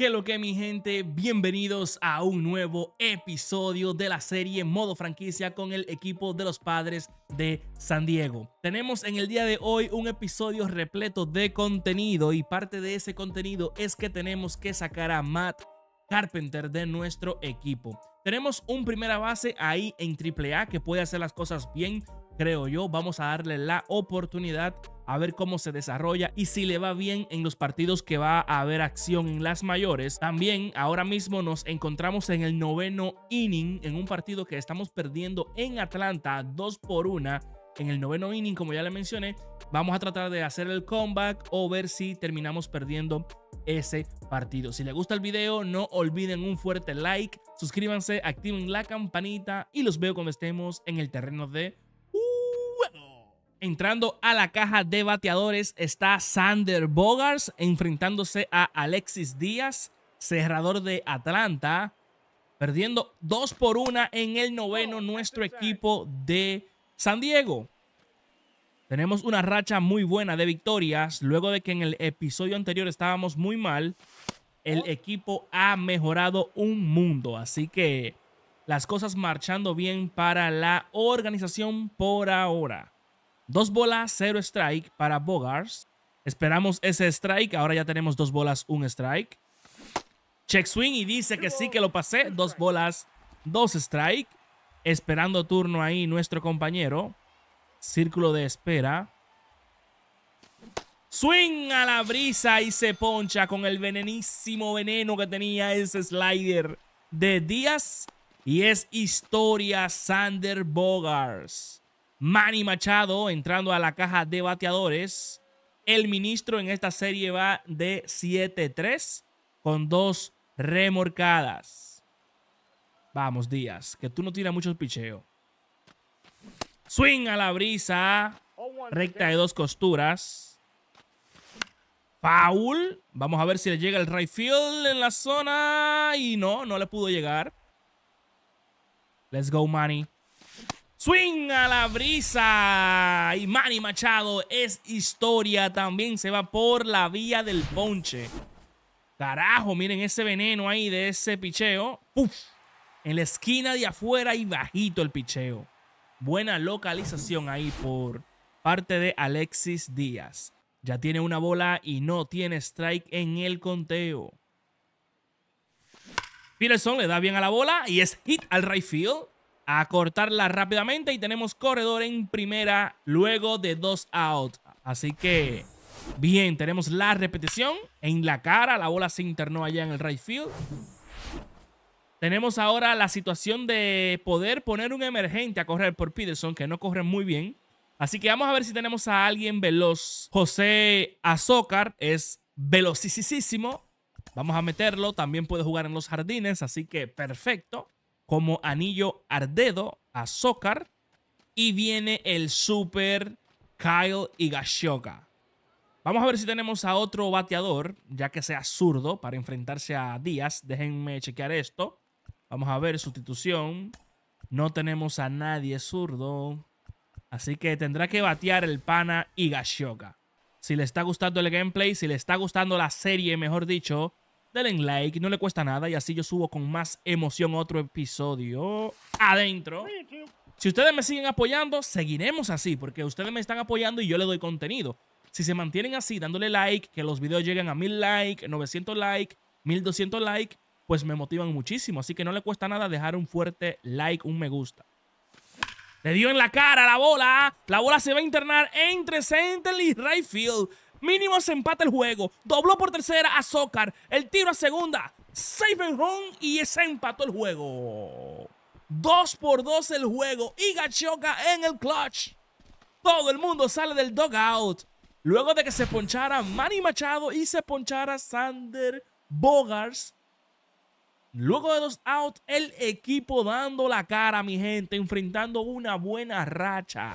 Que lo que mi gente, bienvenidos a un nuevo episodio de la serie Modo Franquicia con el equipo de los padres de San Diego. Tenemos en el día de hoy un episodio repleto de contenido y parte de ese contenido es que tenemos que sacar a Matt Carpenter de nuestro equipo. Tenemos un primera base ahí en AAA que puede hacer las cosas bien, creo yo. Vamos a darle la oportunidad a ver cómo se desarrolla y si le va bien en los partidos que va a haber acción en las mayores. También ahora mismo nos encontramos en el noveno inning, en un partido que estamos perdiendo en Atlanta 2 por 1 en el noveno inning, como ya le mencioné, vamos a tratar de hacer el comeback o ver si terminamos perdiendo ese partido. Si le gusta el video, no olviden un fuerte like, suscríbanse, activen la campanita y los veo cuando estemos en el terreno de Entrando a la caja de bateadores está Sander Bogars enfrentándose a Alexis Díaz, cerrador de Atlanta. Perdiendo dos por una en el noveno oh, nuestro equipo de San Diego. Tenemos una racha muy buena de victorias. Luego de que en el episodio anterior estábamos muy mal, el oh. equipo ha mejorado un mundo. Así que las cosas marchando bien para la organización por ahora. Dos bolas, cero strike para Bogars. Esperamos ese strike. Ahora ya tenemos dos bolas, un strike. Check swing y dice que sí que lo pasé. Dos bolas, dos strike. Esperando turno ahí nuestro compañero. Círculo de espera. Swing a la brisa y se poncha con el venenísimo veneno que tenía ese slider de Díaz. Y es historia Sander Bogars. Manny Machado entrando a la caja de bateadores. El ministro en esta serie va de 7-3 con dos remorcadas. Vamos, Díaz, que tú no tiras mucho picheo. Swing a la brisa. Recta de dos costuras. Paul. Vamos a ver si le llega el right field en la zona. Y no, no le pudo llegar. Let's go, Manny. Swing a la brisa. Y Manny Machado es historia. También se va por la vía del ponche. Carajo, miren ese veneno ahí de ese picheo. Puf, en la esquina de afuera y bajito el picheo. Buena localización ahí por parte de Alexis Díaz. Ya tiene una bola y no tiene strike en el conteo. Peterson le da bien a la bola y es hit al right field a cortarla rápidamente y tenemos corredor en primera luego de dos out. Así que bien, tenemos la repetición en la cara, la bola se internó allá en el right field. Tenemos ahora la situación de poder poner un emergente a correr por Peterson, que no corre muy bien. Así que vamos a ver si tenemos a alguien veloz. José Azócar es velocísimo. Vamos a meterlo. También puede jugar en los jardines, así que perfecto como anillo ardedo a Sokar. Y viene el Super Kyle Higashioka. Vamos a ver si tenemos a otro bateador, ya que sea zurdo, para enfrentarse a Díaz. Déjenme chequear esto. Vamos a ver sustitución. No tenemos a nadie zurdo. Así que tendrá que batear el pana Higashioka. Si le está gustando el gameplay, si le está gustando la serie, mejor dicho, denle like, no le cuesta nada y así yo subo con más emoción otro episodio adentro. Si ustedes me siguen apoyando, seguiremos así porque ustedes me están apoyando y yo le doy contenido. Si se mantienen así, dándole like, que los videos lleguen a mil likes, 900 likes, 1200 likes, pues me motivan muchísimo. Así que no le cuesta nada dejar un fuerte like, un me gusta. Le dio en la cara la bola. La bola se va a internar entre center y Mínimo se empata el juego. Dobló por tercera a Zócar. El tiro a segunda. Safe and run y se empató el juego. Dos por dos el juego. Y Gachoca en el clutch. Todo el mundo sale del dugout. Luego de que se ponchara Manny Machado y se ponchara Sander Bogars. Luego de dos out el equipo dando la cara, mi gente, enfrentando una buena racha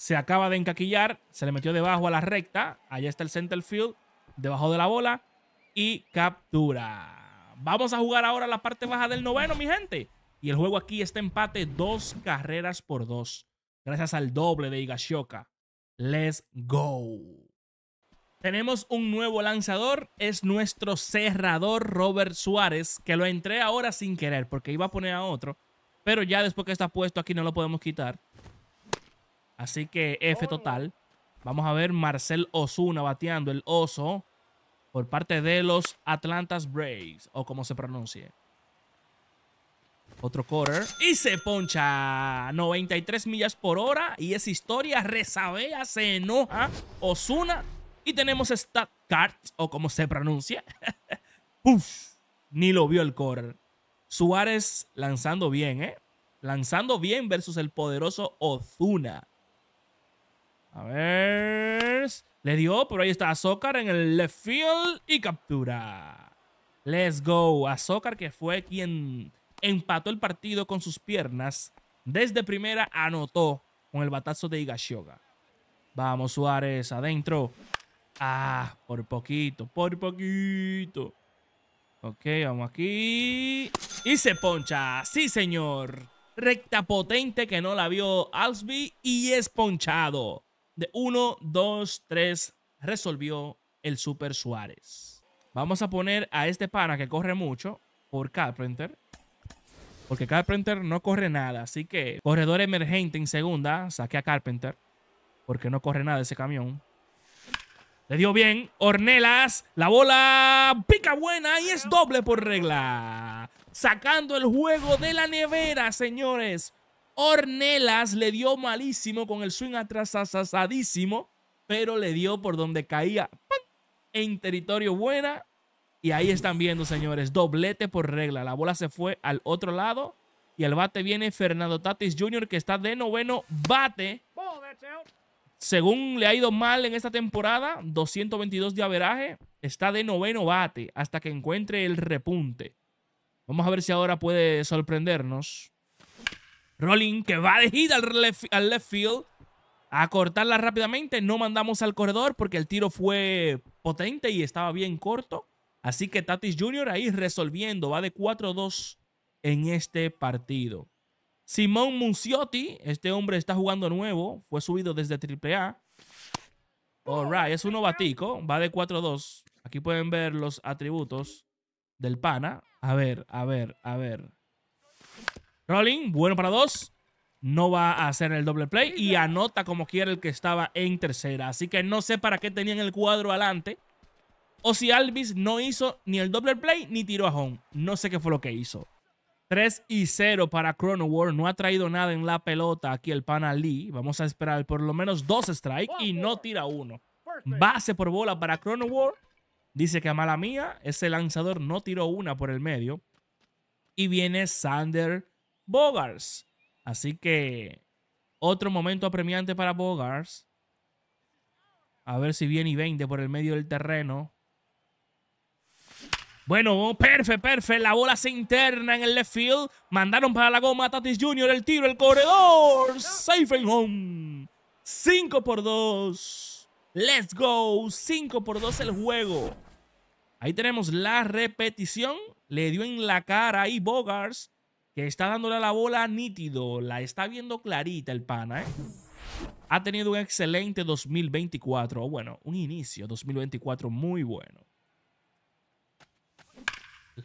se acaba de encaquillar, se le metió debajo a la recta, allá está el center field, debajo de la bola y captura. Vamos a jugar ahora la parte baja del noveno, mi gente. Y el juego aquí está empate dos carreras por dos. Gracias al doble de Higashioka. Let's go. Tenemos un nuevo lanzador, es nuestro cerrador Robert Suárez, que lo entré ahora sin querer porque iba a poner a otro, pero ya después que está puesto aquí no lo podemos quitar. Así que F oh, total. Vamos a ver Marcel Osuna bateando el oso por parte de los Atlantas Braves, o como se pronuncie. Otro correr Y se poncha 93 millas por hora. Y es historia. Rezabea, se enoja. Ah, Osuna. Y tenemos Stat Cards, o como se pronuncia. ¡Uf! Ni lo vio el correr. Suárez lanzando bien, ¿eh? Lanzando bien versus el poderoso Ozuna. A ver. Le dio, pero ahí está Azócar en el left field y captura. Let's go. Azócar que fue quien empató el partido con sus piernas. Desde primera anotó con el batazo de Higashioga. Vamos, Suárez, adentro. Ah, por poquito, por poquito. Ok, vamos aquí. Y se poncha. Sí, señor. Recta potente que no la vio Alsby y es ponchado de 1, 2, 3 resolvió el Super Suárez. Vamos a poner a este pana que corre mucho por Carpenter. Porque Carpenter no corre nada. Así que corredor emergente en segunda. Saqué a Carpenter. Porque no corre nada ese camión. Le dio bien. Hornelas La bola pica buena y es doble por regla. Sacando el juego de la nevera, señores. Ornelas le dio malísimo con el swing atrás atrasasadísimo, pero le dio por donde caía en territorio buena. Y ahí están viendo, señores, doblete por regla. La bola se fue al otro lado y el bate viene Fernando Tatis Jr., que está de noveno bate. Según le ha ido mal en esta temporada, 222 de averaje, está de noveno bate hasta que encuentre el repunte. Vamos a ver si ahora puede sorprendernos. Rolling que va de al left, field a cortarla rápidamente. No mandamos al corredor porque el tiro fue potente y estaba bien corto. Así que Tatis Jr. ahí resolviendo. Va de 4-2 en este partido. Simón Munciotti, este hombre está jugando nuevo. Fue subido desde AAA. Alright, es un novatico. Va de 4-2. Aquí pueden ver los atributos del pana. A ver, a ver, a ver. Rolling, bueno para dos. No va a hacer el doble play y anota como quiera el que estaba en tercera. Así que no sé para qué tenían el cuadro adelante. O si Alvis no hizo ni el doble play ni tiró a home. No sé qué fue lo que hizo. 3 y 0 para Chrono War. No ha traído nada en la pelota aquí el pana Lee. Vamos a esperar por lo menos dos strikes y no tira uno. Base por bola para Chrono War. Dice que a mala mía, ese lanzador no tiró una por el medio. Y viene Sander Bogars. Así que otro momento apremiante para Bogars. A ver si viene y 20 por el medio del terreno. Bueno, perfecto oh, perfecto. La bola se interna en el left field. Mandaron para la goma Tatis Jr. El tiro, el corredor. Safe and home. 5 por 2. Let's go. 5 por 2 el juego. Ahí tenemos la repetición. Le dio en la cara ahí Bogars está dándole la bola nítido, la está viendo clarita el pana, ¿eh? Ha tenido un excelente 2024, bueno, un inicio 2024 muy bueno.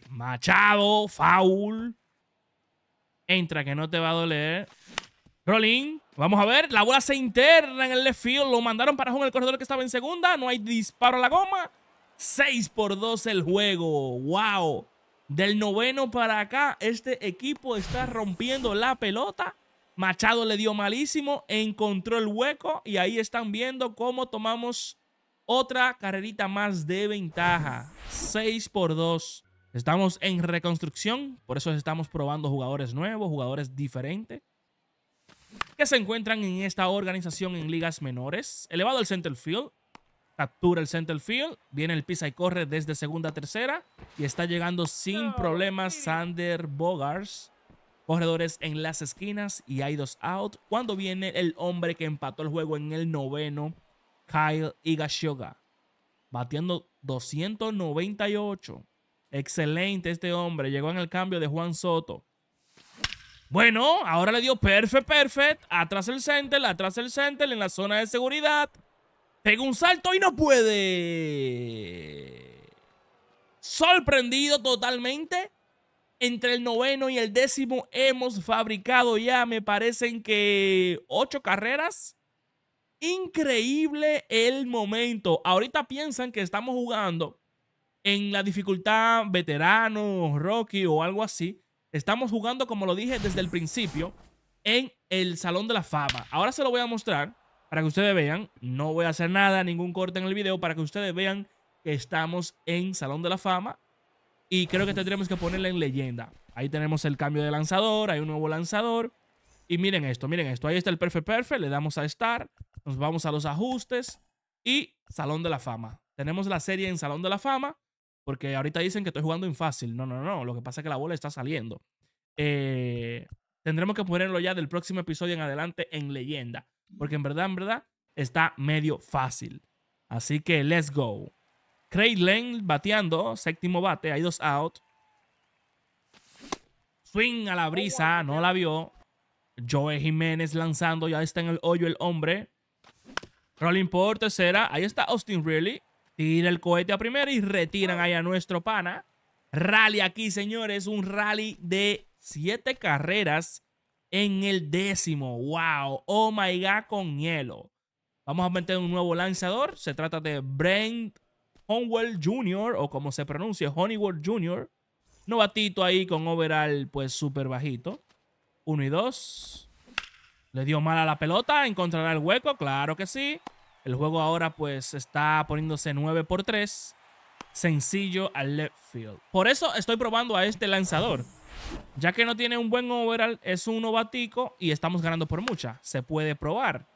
Machado, foul. Entra que no te va a doler. Rolling, vamos a ver, la bola se interna en el left field, lo mandaron para jugar el corredor que estaba en segunda, no hay disparo a la goma. 6 por 2 el juego, wow. Del noveno para acá, este equipo está rompiendo la pelota. Machado le dio malísimo, encontró el hueco y ahí están viendo cómo tomamos otra carrerita más de ventaja. 6 por 2. Estamos en reconstrucción, por eso estamos probando jugadores nuevos, jugadores diferentes que se encuentran en esta organización en ligas menores. Elevado el center field, captura el center field, viene el pisa y corre desde segunda a tercera y está llegando sin problemas Sander Bogars. Corredores en las esquinas y hay dos out. Cuando viene el hombre que empató el juego en el noveno, Kyle Igashioga, batiendo 298. Excelente este hombre. Llegó en el cambio de Juan Soto. Bueno, ahora le dio perfect, perfect. Atrás el center, atrás el center en la zona de seguridad. Pega un salto y no puede. Sorprendido totalmente. Entre el noveno y el décimo hemos fabricado ya, me parecen que ocho carreras. Increíble el momento. Ahorita piensan que estamos jugando en la dificultad veterano, Rocky o algo así. Estamos jugando, como lo dije desde el principio, en el Salón de la Fama. Ahora se lo voy a mostrar para que ustedes vean, no voy a hacer nada, ningún corte en el video, para que ustedes vean que estamos en Salón de la Fama y creo que tendremos que ponerla en leyenda. Ahí tenemos el cambio de lanzador, hay un nuevo lanzador. Y miren esto, miren esto. Ahí está el Perfect Perfect, le damos a Start, nos vamos a los ajustes y Salón de la Fama. Tenemos la serie en Salón de la Fama, porque ahorita dicen que estoy jugando en fácil. No, no, no, lo que pasa es que la bola está saliendo. Eh, tendremos que ponerlo ya del próximo episodio en adelante en leyenda. Porque en verdad, en verdad, está medio fácil. Así que let's go. Craig Lane bateando, séptimo bate, hay dos out. Swing a la brisa, no la vio. Joe Jiménez lanzando, ya está en el hoyo el hombre. Rolling por tercera, ahí está Austin Riley. Tira el cohete a primera y retiran ahí a nuestro pana. Rally aquí, señores, un rally de siete carreras en el décimo. ¡Wow! Oh my God, con hielo. Vamos a meter un nuevo lanzador. Se trata de Brent Honwell Jr. o como se pronuncia, Honeywell Jr. Novatito ahí con overall pues súper bajito. Uno y dos. Le dio mal a la pelota. Encontrará el hueco. Claro que sí. El juego ahora pues está poniéndose 9 por 3. Sencillo al left field. Por eso estoy probando a este lanzador. Ya que no tiene un buen overall, es un novatico y estamos ganando por mucha. Se puede probar.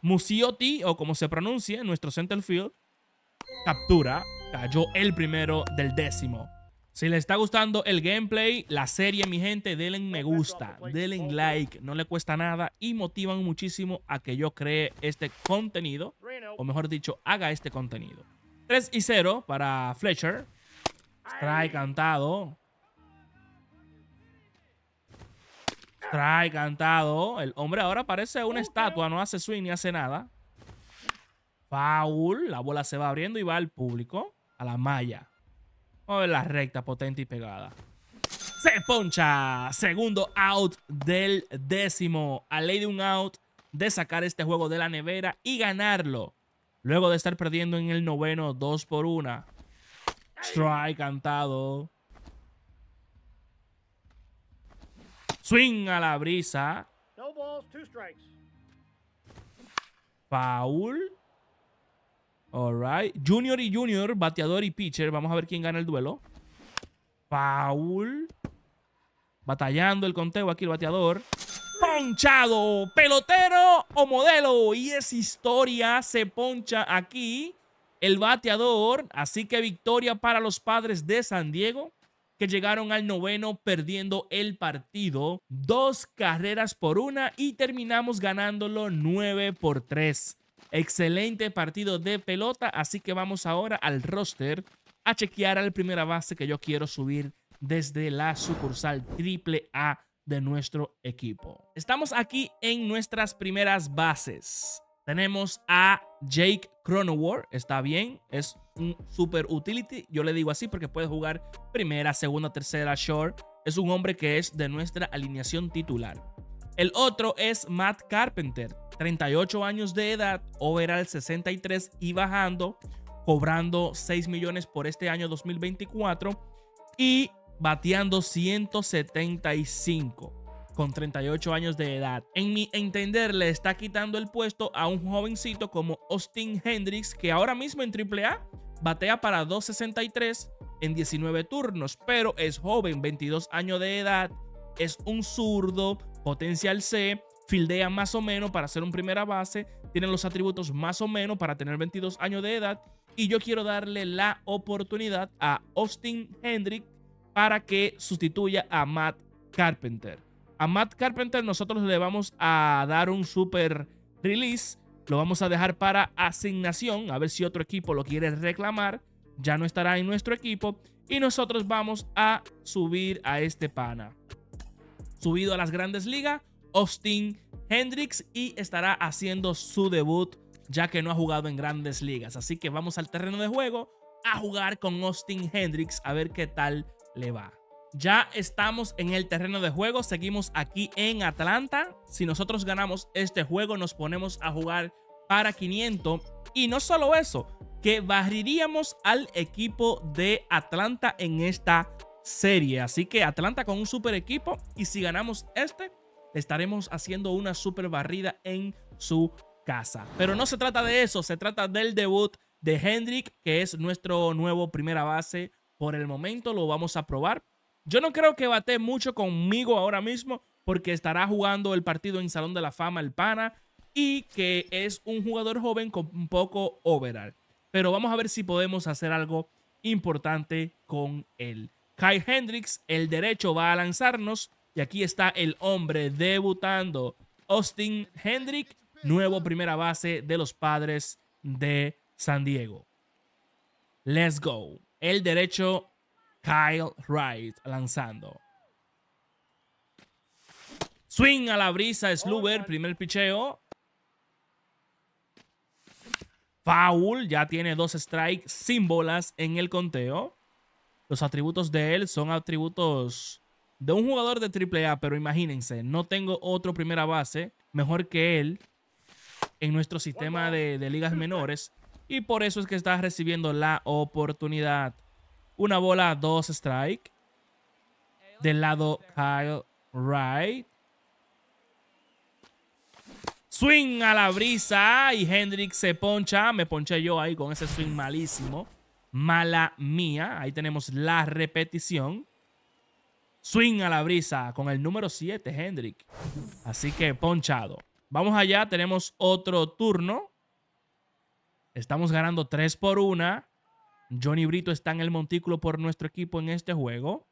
Musioti, o como se pronuncie, nuestro centerfield. field, captura. Cayó el primero del décimo. Si les está gustando el gameplay, la serie, mi gente, denle me gusta, denle like, no le cuesta nada y motivan muchísimo a que yo cree este contenido, o mejor dicho, haga este contenido. 3 y 0 para Fletcher. Strike cantado. Strike, cantado. El hombre ahora parece una estatua, no hace swing ni hace nada. Foul. La bola se va abriendo y va al público, a la malla. Vamos la recta, potente y pegada. Se poncha. Segundo out del décimo. A ley de un out de sacar este juego de la nevera y ganarlo. Luego de estar perdiendo en el noveno dos por una. Strike cantado. Swing a la brisa. Paul, All right. Junior y Junior, bateador y pitcher. Vamos a ver quién gana el duelo. Paul, Batallando el conteo aquí el bateador. Ponchado, pelotero o modelo. Y es historia, se poncha aquí el bateador. Así que victoria para los padres de San Diego que llegaron al noveno perdiendo el partido, dos carreras por una y terminamos ganándolo nueve por tres. Excelente partido de pelota, así que vamos ahora al roster a chequear al primera base que yo quiero subir desde la sucursal triple A de nuestro equipo. Estamos aquí en nuestras primeras bases. Tenemos a Jake Cronowar, está bien, es un super utility, yo le digo así porque puede jugar primera, segunda, tercera, short. Es un hombre que es de nuestra alineación titular. El otro es Matt Carpenter, 38 años de edad, overall 63 y bajando, cobrando 6 millones por este año 2024 y bateando 175 con 38 años de edad. En mi entender, le está quitando el puesto a un jovencito como Austin Hendrix, que ahora mismo en AAA Batea para 263 en 19 turnos, pero es joven, 22 años de edad, es un zurdo, potencial C, fildea más o menos para ser un primera base, tiene los atributos más o menos para tener 22 años de edad y yo quiero darle la oportunidad a Austin Hendrick para que sustituya a Matt Carpenter. A Matt Carpenter nosotros le vamos a dar un super release lo vamos a dejar para asignación, a ver si otro equipo lo quiere reclamar. Ya no estará en nuestro equipo. Y nosotros vamos a subir a este pana. Subido a las grandes ligas, Austin Hendricks y estará haciendo su debut ya que no ha jugado en grandes ligas. Así que vamos al terreno de juego a jugar con Austin Hendricks a ver qué tal le va. Ya estamos en el terreno de juego, seguimos aquí en Atlanta. Si nosotros ganamos este juego, nos ponemos a jugar para 500. Y no solo eso, que barriríamos al equipo de Atlanta en esta serie. Así que Atlanta con un super equipo y si ganamos este, estaremos haciendo una super barrida en su casa. Pero no se trata de eso, se trata del debut de Hendrick, que es nuestro nuevo primera base. Por el momento lo vamos a probar, yo no creo que bate mucho conmigo ahora mismo porque estará jugando el partido en Salón de la Fama el Pana y que es un jugador joven con un poco overall. Pero vamos a ver si podemos hacer algo importante con él. Kai Hendricks, el derecho, va a lanzarnos. Y aquí está el hombre debutando. Austin Hendrick, nuevo primera base de los padres de San Diego. Let's go. El derecho Kyle Wright lanzando. Swing a la brisa, Sluber, oh, primer picheo. Foul, ya tiene dos strikes sin bolas en el conteo. Los atributos de él son atributos de un jugador de AAA, pero imagínense, no tengo otro primera base mejor que él en nuestro sistema de, de ligas menores y por eso es que está recibiendo la oportunidad. Una bola, dos strike. Del lado Kyle Wright. Swing a la brisa y Hendrick se poncha. Me ponché yo ahí con ese swing malísimo. Mala mía. Ahí tenemos la repetición. Swing a la brisa con el número 7, Hendrick. Así que ponchado. Vamos allá, tenemos otro turno. Estamos ganando 3 por 1. Johnny Brito está en el montículo por nuestro equipo en este juego.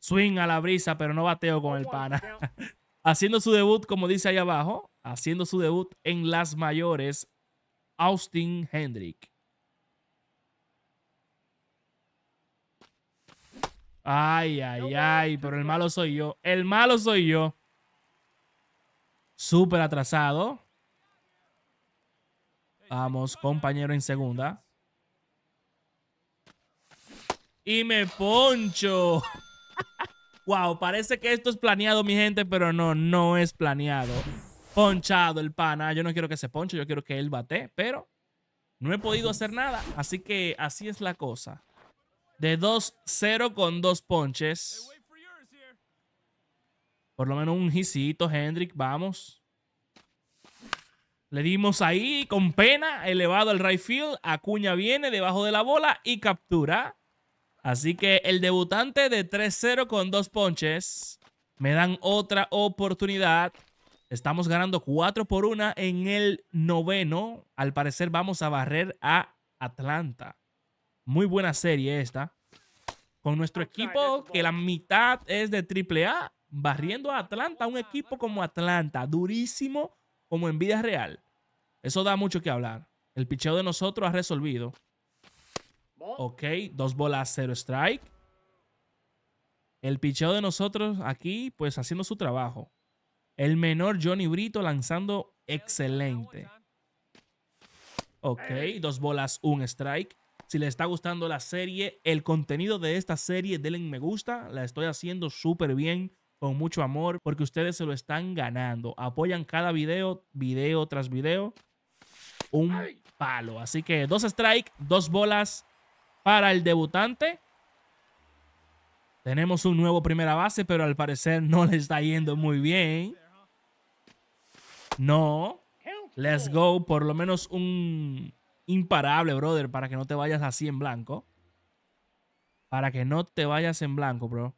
Swing a la brisa, pero no bateo con el pana. haciendo su debut, como dice ahí abajo, haciendo su debut en las mayores, Austin Hendrick. Ay, ay, ay, pero el malo soy yo. El malo soy yo. Súper atrasado. Vamos, compañero en segunda. Y me poncho. wow, parece que esto es planeado, mi gente, pero no, no es planeado. Ponchado el pana. Yo no quiero que se ponche, yo quiero que él bate, pero no he podido hacer nada. Así que así es la cosa. De 2-0 con dos ponches. Por lo menos un jicito, Hendrik, Vamos. Le dimos ahí con pena, elevado al right field. Acuña viene debajo de la bola y captura. Así que el debutante de 3-0 con dos ponches. Me dan otra oportunidad. Estamos ganando 4 por 1 en el noveno. Al parecer vamos a barrer a Atlanta. Muy buena serie esta. Con nuestro equipo, que la mitad es de AAA, barriendo a Atlanta, un equipo como Atlanta, durísimo como en vida real. Eso da mucho que hablar. El picheo de nosotros ha resolvido. Ok, dos bolas, cero strike. El picheo de nosotros aquí, pues haciendo su trabajo. El menor Johnny Brito lanzando excelente. Ok, dos bolas, un strike. Si les está gustando la serie, el contenido de esta serie, denle me gusta. La estoy haciendo súper bien, con mucho amor, porque ustedes se lo están ganando. Apoyan cada video, video tras video un palo. Así que dos strikes, dos bolas para el debutante. Tenemos un nuevo primera base, pero al parecer no le está yendo muy bien. No. Let's go. Por lo menos un imparable, brother, para que no te vayas así en blanco. Para que no te vayas en blanco, bro.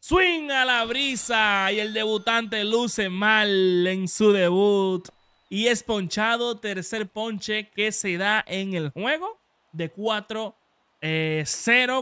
Swing a la brisa y el debutante luce mal en su debut y es ponchado. Tercer ponche que se da en el juego de 4-0 eh,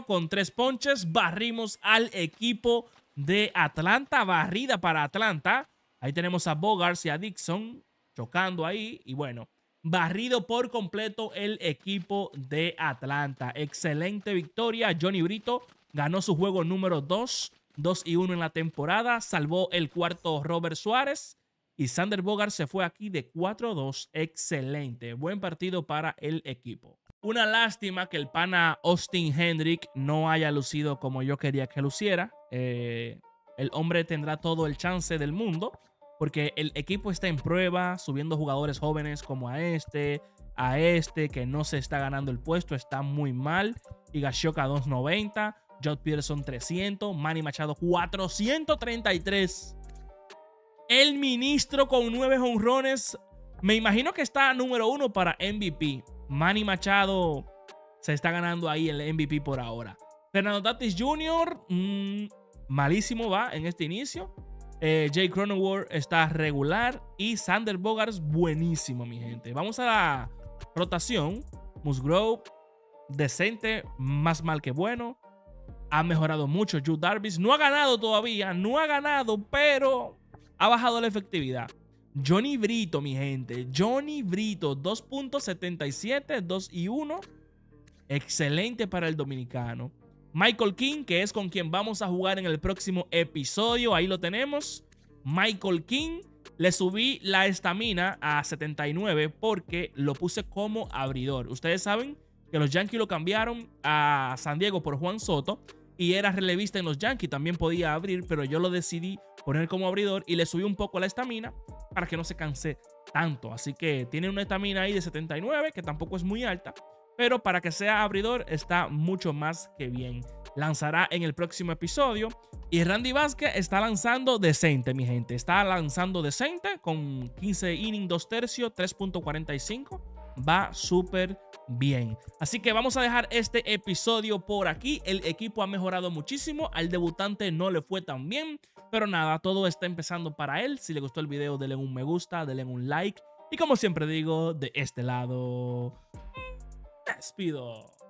con tres ponches. Barrimos al equipo de Atlanta. Barrida para Atlanta. Ahí tenemos a Bogarts y a Dixon chocando ahí. Y bueno, barrido por completo el equipo de Atlanta. Excelente victoria. Johnny Brito ganó su juego número 2. 2 y 1 en la temporada. Salvó el cuarto Robert Suárez. Y Sander Bogart se fue aquí de 4-2. Excelente. Buen partido para el equipo. Una lástima que el pana Austin Hendrick no haya lucido como yo quería que luciera. Eh, el hombre tendrá todo el chance del mundo porque el equipo está en prueba, subiendo jugadores jóvenes como a este, a este que no se está ganando el puesto, está muy mal. Higashioka 290, Jod Peterson 300, Manny Machado 433. El ministro con nueve honrones. Me imagino que está número uno para MVP. Manny Machado se está ganando ahí el MVP por ahora. Fernando Tatis Jr., mm, malísimo va en este inicio. Eh, Jay Cronenworth está regular. Y Sander Bogarts, buenísimo, mi gente. Vamos a la rotación. Musgrove, decente, más mal que bueno. Ha mejorado mucho Jude Darvis. No ha ganado todavía, no ha ganado, pero ha bajado la efectividad. Johnny Brito, mi gente. Johnny Brito, 2.77, 2 y 1. Excelente para el dominicano. Michael King, que es con quien vamos a jugar en el próximo episodio. Ahí lo tenemos. Michael King. Le subí la estamina a 79 porque lo puse como abridor. Ustedes saben que los Yankees lo cambiaron a San Diego por Juan Soto y era relevista en los Yankees. También podía abrir, pero yo lo decidí poner como abridor y le subí un poco la estamina para que no se canse tanto. Así que tiene una estamina ahí de 79, que tampoco es muy alta, pero para que sea abridor está mucho más que bien. Lanzará en el próximo episodio. Y Randy Vázquez está lanzando decente, mi gente. Está lanzando decente con 15 innings, 2 tercios, 3.45 va súper bien. Así que vamos a dejar este episodio por aquí. El equipo ha mejorado muchísimo. Al debutante no le fue tan bien. Pero nada, todo está empezando para él. Si le gustó el video, denle un me gusta, denle un like. Y como siempre digo, de este lado, mm, despido.